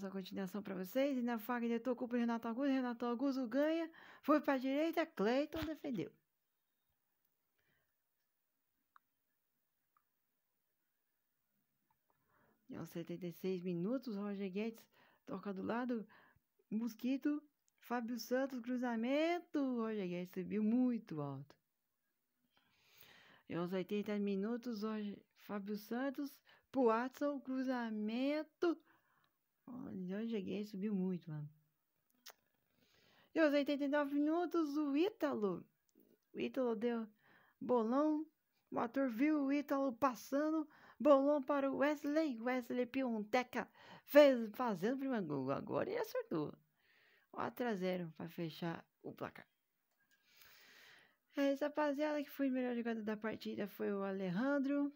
sua continuação para vocês. E na faca de Renato Augusto. Renato Augusto ganha. Foi para direita. Cleiton defendeu. E aos 76 minutos, Roger Guedes toca do lado. Mosquito. Fábio Santos, cruzamento. Roger Guedes subiu muito alto. E aos 80 minutos, Roger, Fábio Santos. Watson, cruzamento. Então eu cheguei subiu muito, mano. E aos 89 minutos, o Ítalo. O Ítalo deu bolão. O ator viu o Ítalo passando. Bolão para o Wesley. Wesley Pionteca fez, fazendo o primeiro gol. Agora ele acertou. 4 a 0 para fechar o placar. Essa é rapaziada que foi o melhor jogador da partida foi o Alejandro.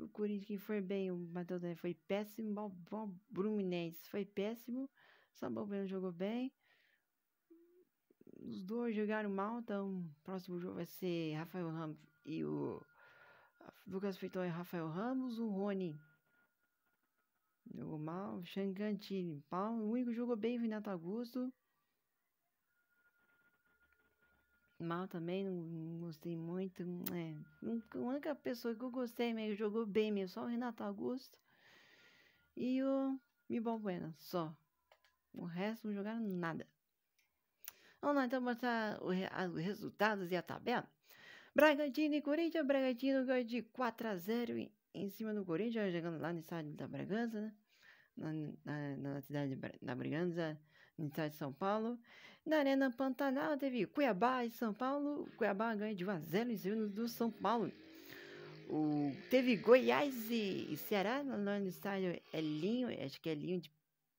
O Corinthians foi bem, o Matheus foi péssimo, o Bruminense foi péssimo, São Paulo jogou bem. Os dois jogaram mal, então o próximo jogo vai ser Rafael Ramos e o Lucas Feitor e Rafael Ramos, o Rony jogou mal, Xangantini, pau, o único jogou bem foi Renato Augusto. mal também, não gostei muito. É, a única pessoa que eu gostei meio jogou bem mesmo, só o Renato Augusto e o Mibal Bueno, só. O resto não jogaram nada. Vamos lá então mostrar os resultados e a tabela. Bragantino e Corinthians, Bragantino ganhou de 4 a 0 em, em cima do Corinthians, jogando lá no estádio da Bragança, né? Na, na, na cidade da Bragança, Inter então, é de São Paulo. Na Arena Pantanal teve Cuiabá e São Paulo. Cuiabá ganha de 1 a 0 em cima do São Paulo. O, teve Goiás e, e Ceará no estádio Elinho, acho que é Elinho de,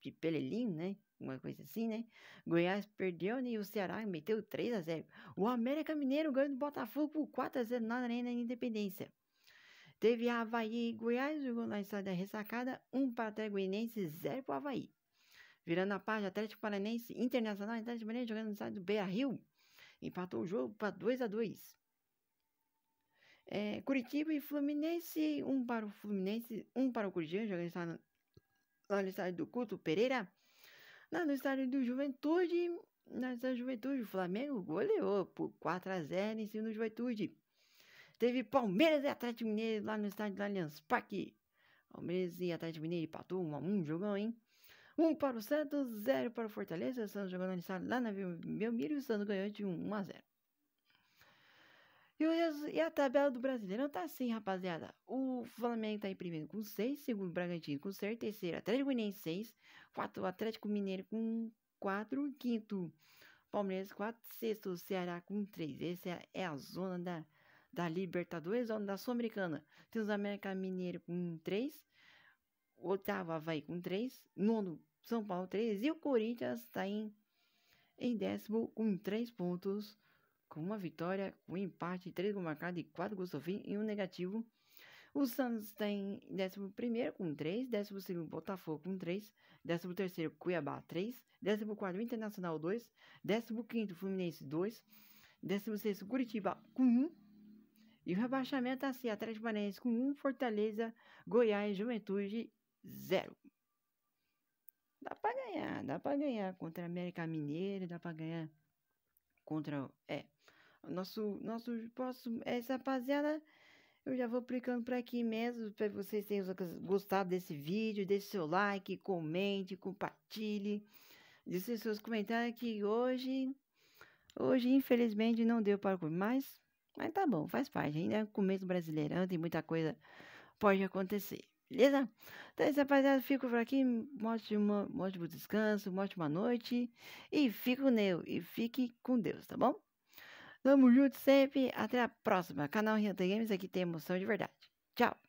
de Pelelinho, né? Uma coisa assim, né? Goiás perdeu né? e o Ceará meteu 3 a 0 O América Mineiro ganhou do Botafogo por 4 a 0 na Arena Independência. Teve Havaí e Goiás, jogou na história ressacada, 1 o para Treguinense, 0 para o Havaí. Virando a página, Atlético Paranense, Internacional, Atlético Paranense jogando no estádio do Beira Rio. Empatou o jogo para 2 a 2 é, Curitiba e Fluminense, um para o Fluminense, um para o Curitiba, jogando lá no estádio do Culto Pereira. Lá no estádio do Juventude, na estádio do Juventude, o Flamengo goleou por 4 a 0 em cima do Juventude. Teve Palmeiras e Atlético Mineiro lá no estádio da Allianz Parque. Palmeiras e Atlético Mineiro empatou um a um jogão, hein? 1 para o Santos, 0 para o Fortaleza. O Santos jogando lá na Belmiro e o Santos ganhou de 1 a 0. E, o, e a tabela do Brasileirão tá assim, rapaziada. O Flamengo tá em primeiro com 6, segundo Bragantino com 6, terceiro Atlético Goianiense 6, quarto Atlético Mineiro com 4, quinto Palmeiras 4, sexto Ceará com 3. Essa é a zona da, da Libertadores, zona da Sul-Americana. Temos América Mineiro com 3, oitavo Havaí com 3, nono são Paulo 3 e o Corinthians está em, em décimo com 3 pontos, com uma vitória, um empate, 3 gols marcados e 4 gols sofridos e um negativo. O Santos está em décimo primeiro com 3, décimo segundo Botafogo com 3, décimo terceiro Cuiabá 3, décimo quarto Internacional 2, décimo quinto Fluminense 2, décimo sexto Curitiba com 1. E o rebaixamento está assim: Atlético Paranaense com 1, Fortaleza, Goiás, Juventude 0. Dá para ganhar, dá para ganhar contra a América Mineira, dá para ganhar contra. É. Nosso, nosso posso Essa rapaziada, eu já vou aplicando por aqui mesmo. Para vocês terem gostado desse vídeo, deixe seu like, comente, compartilhe. Deixe seus comentários que hoje. Hoje, infelizmente, não deu para comer, mas, mas tá bom, faz parte. Ainda é começo brasileirão, tem muita coisa pode acontecer. Beleza? Então é isso, rapaziada. Fico por aqui. Mostre uma, mostre um descanso, mostre uma noite. E fico neu. E fique com Deus, tá bom? Tamo junto sempre. Até a próxima. Canal Rianta Games. Aqui tem emoção de verdade. Tchau.